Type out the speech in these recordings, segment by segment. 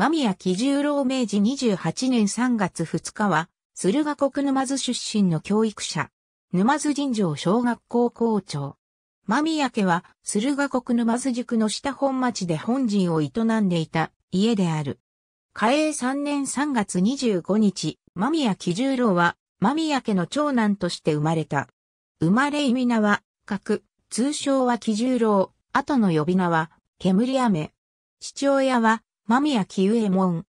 間宮喜十郎明治28年3月2日は、駿河国沼津出身の教育者、沼津尋常小学校校長。間宮家は、駿河国沼津塾の下本町で本陣を営んでいた家である。嘉永3年3月25日、間宮喜十郎は、間宮家の長男として生まれた。生まれ意味名は、角、通称は喜十郎、後の呼び名は、煙雨。父親は、間宮ウエ衛門。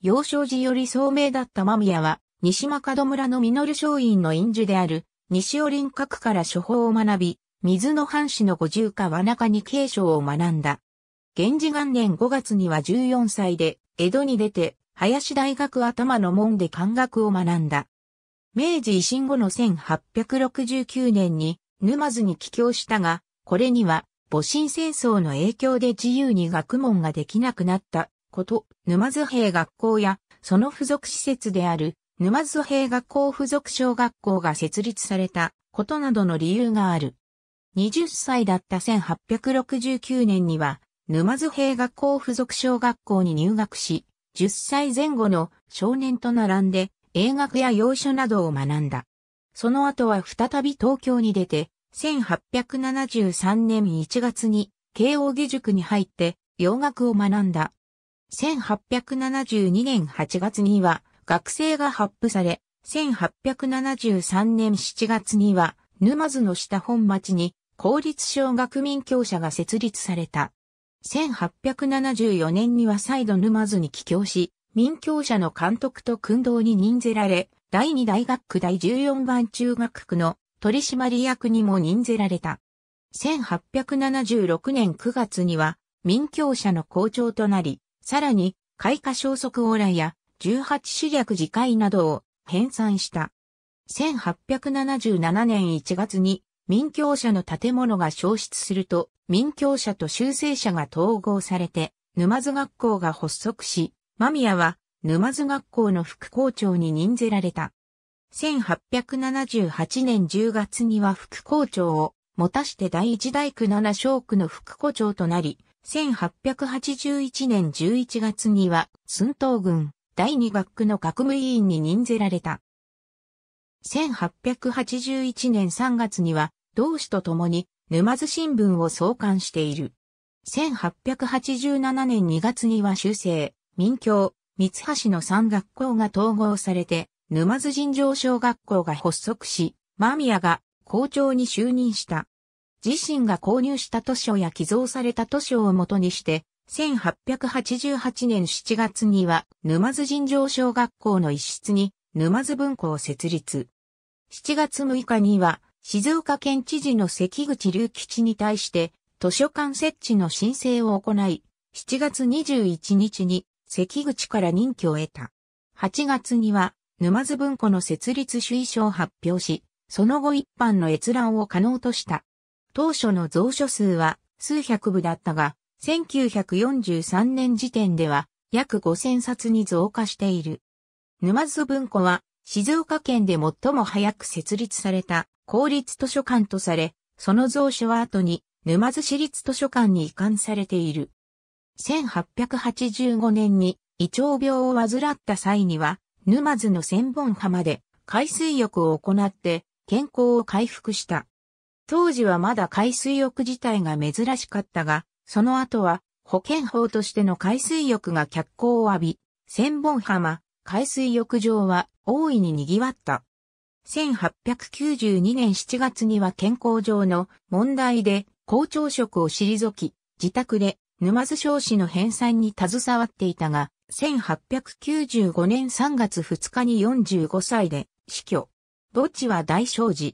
幼少時より聡明だった間宮は、西間門村の実商院の院主である、西尾林閣から処方を学び、水の藩士の五十か和中に継承を学んだ。源氏元年5月には14歳で、江戸に出て、林大学頭の門で漢学を学んだ。明治維新後の1869年に沼津に帰郷したが、これには戊辰戦争の影響で自由に学問ができなくなったこと、沼津兵学校や、その付属施設である、沼津兵学校付属小学校が設立されたことなどの理由がある。20歳だった1869年には、沼津兵学校付属小学校に入学し、10歳前後の少年と並んで、英学や洋書などを学んだ。その後は再び東京に出て、1873年1月に慶応義塾に入って洋学を学んだ。1872年8月には学生が発布され、1873年7月には沼津の下本町に公立小学民教社が設立された。1874年には再度沼津に帰郷し、民教社の監督と訓導に任ぜられ、第二大学区第14番中学区の取締役にも任ぜられた。1876年9月には民教社の校長となり、さらに、開花消息オーラや、18主略次回などを編纂した。1877年1月に民教者の建物が消失すると、民教者と修正者が統合されて、沼津学校が発足し、間宮は沼津学校の副校長に任ぜられた。1878年10月には副校長を持たして第一大区七小区の副校長となり、1881年11月には、寸東軍第2学区の学務委員に任ぜられた。1881年3月には、同志と共に沼津新聞を創刊している。1887年2月には修正、民教、三橋の三学校が統合されて、沼津尋常小学校が発足し、間宮が校長に就任した。自身が購入した図書や寄贈された図書をもとにして、1888年7月には沼津尋常小学校の一室に沼津文庫を設立。7月6日には静岡県知事の関口隆吉に対して図書館設置の申請を行い、7月21日に関口から任期を得た。8月には沼津文庫の設立主意書を発表し、その後一般の閲覧を可能とした。当初の蔵書数は数百部だったが、1943年時点では約5000冊に増加している。沼津文庫は静岡県で最も早く設立された公立図書館とされ、その蔵書は後に沼津市立図書館に移管されている。1885年に胃腸病を患った際には、沼津の千本浜で海水浴を行って健康を回復した。当時はまだ海水浴自体が珍しかったが、その後は保険法としての海水浴が脚光を浴び、千本浜、海水浴場は大いに賑わった。1892年7月には健康上の問題で校長職を退き、自宅で沼津少子の返纂に携わっていたが、1895年3月2日に45歳で死去。墓地は大正寺、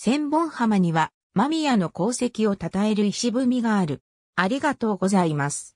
千本浜には、間宮の功績を称える石踏みがある。ありがとうございます。